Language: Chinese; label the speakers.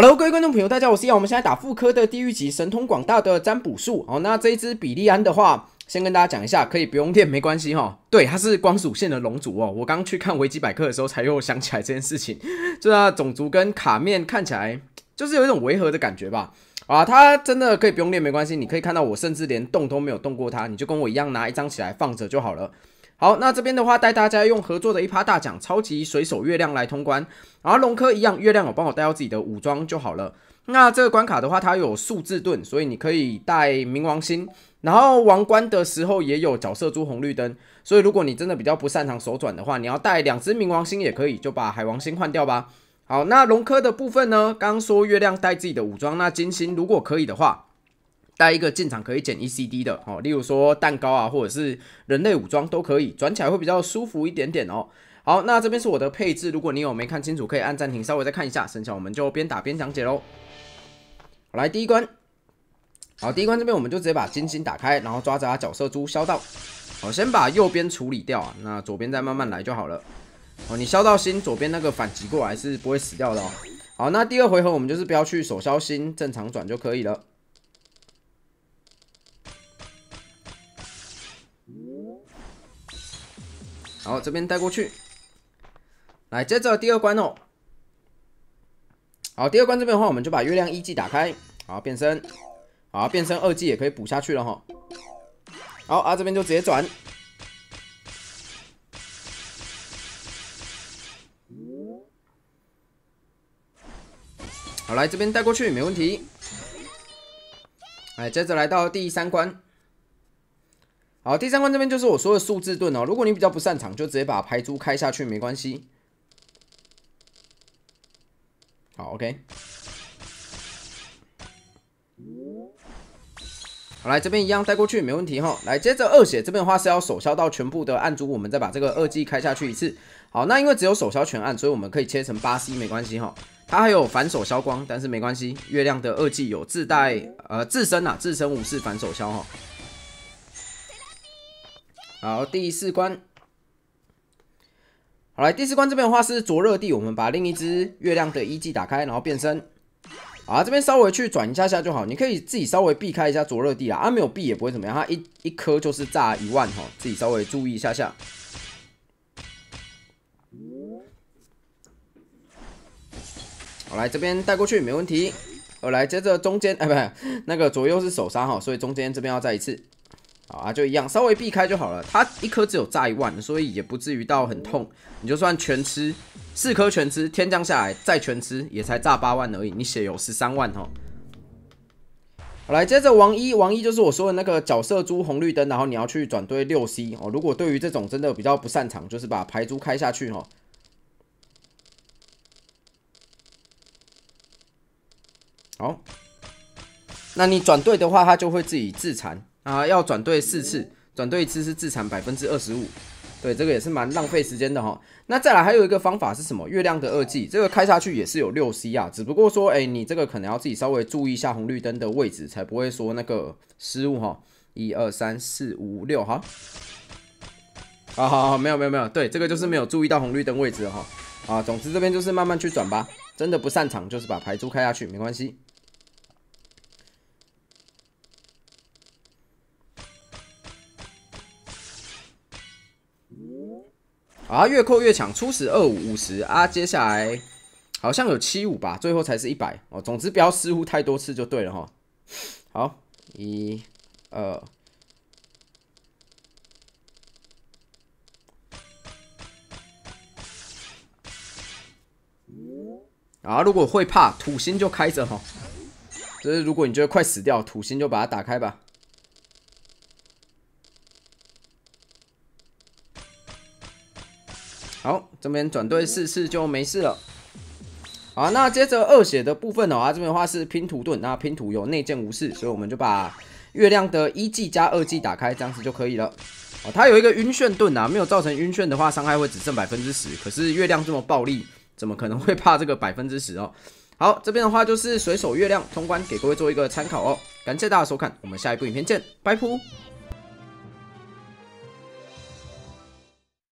Speaker 1: Hello，各位观众朋友，大家好，我是耀。我们现在打副科的地狱级神通广大的占卜术。哦，那这一支比利安的话，先跟大家讲一下，可以不用练没关系哈。对，它是光属性的龙族哦。我刚去看维基百科的时候，才又想起来这件事情，就是种族跟卡面看起来就是有一种违和的感觉吧。啊，它真的可以不用练没关系，你可以看到我甚至连动都没有动过它，你就跟我一样拿一张起来放着就好了。好，那这边的话带大家用合作的一趴大奖超级水手月亮来通关。然后龙科一样，月亮有帮我带到自己的武装就好了。那这个关卡的话，它有数字盾，所以你可以带冥王星。然后王冠的时候也有角色珠红绿灯，所以如果你真的比较不擅长手转的话，你要带两只冥王星也可以，就把海王星换掉吧。好，那龙科的部分呢？刚刚说月亮带自己的武装，那金星如果可以的话。带一个进场可以减 ECD 的哦，例如说蛋糕啊，或者是人类武装都可以，转起来会比较舒服一点点哦。好，那这边是我的配置，如果你有没看清楚，可以按暂停，稍微再看一下，剩下我们就边打边讲解喽。好，来第一关，好，第一关这边我们就直接把金星打开，然后抓着角色猪消到，好，先把右边处理掉啊，那左边再慢慢来就好了。哦，你消到星，左边那个反击过来是不会死掉的哦。好，那第二回合我们就是不要去手消星，正常转就可以了。好，这边带过去。来，接着第二关哦。好，第二关这边的话，我们就把月亮一技打开。好，变身。好，变身二技也可以补下去了哈。好，啊这边就直接转。好，来这边带过去，没问题。哎，接着来到第三关。好，第三关这边就是我说的数字盾哦。如果你比较不擅长，就直接把牌珠开下去没关系。好，OK。好，来这边一样带过去没问题哈。来，接着二血这边的话是要手消到全部的暗珠，我们再把这个二技开下去一次。好，那因为只有手消全暗，所以我们可以切成八 C 没关系哈。它还有反手消光，但是没关系，月亮的二技有自带呃自身呐，自身武士反手消哈。好，第四关。好来，第四关这边的话是灼热地，我们把另一只月亮的一技打开，然后变身。啊，这边稍微去转一下下就好，你可以自己稍微避开一下灼热地啊，啊没有避也不会怎么样，它一一颗就是炸一万哈，自己稍微注意一下下。好来，这边带过去没问题。好来，接着中间，哎，不，那个左右是手刹哈，所以中间这边要再一次。好啊，就一样，稍微避开就好了。它一颗只有炸一万，所以也不至于到很痛。你就算全吃四颗全吃，天降下来再全吃，也才炸八万而已。你血有十三万哦。好，来接着王一，王一就是我说的那个角色猪红绿灯，然后你要去转对六 C 哦。如果对于这种真的比较不擅长，就是把牌珠开下去哦。好，那你转对的话，它就会自己自残。啊，要转对四次，转对一次是自产百分之二十五，对，这个也是蛮浪费时间的哈。那再来还有一个方法是什么？月亮的二季，这个开下去也是有六 C 啊，只不过说，哎，你这个可能要自己稍微注意一下红绿灯的位置，才不会说那个失误哈。一二三四五六，哈，啊，好，没有没有没有，对，这个就是没有注意到红绿灯位置哈。啊，总之这边就是慢慢去转吧，真的不擅长就是把牌珠开下去没关系。啊，越扣越强，初始二五五十啊，接下来好像有七五吧，最后才是一百哦。总之不要失误太多次就对了哈。好，一、二。啊，如果会怕土星就开着哈，就是如果你觉得快死掉，土星就把它打开吧。好，这边转对四次就没事了。好，那接着二血的部分哦，啊，这边的话是拼图盾，那拼图有内剑无视，所以我们就把月亮的一技加二技打开，这样子就可以了。哦，它有一个晕眩盾啊，没有造成晕眩的话，伤害会只剩百分之十。可是月亮这么暴力，怎么可能会怕这个百分之十哦？好，这边的话就是水手月亮通关，给各位做一个参考哦。感谢大家收看，我们下一部影片见，拜拜。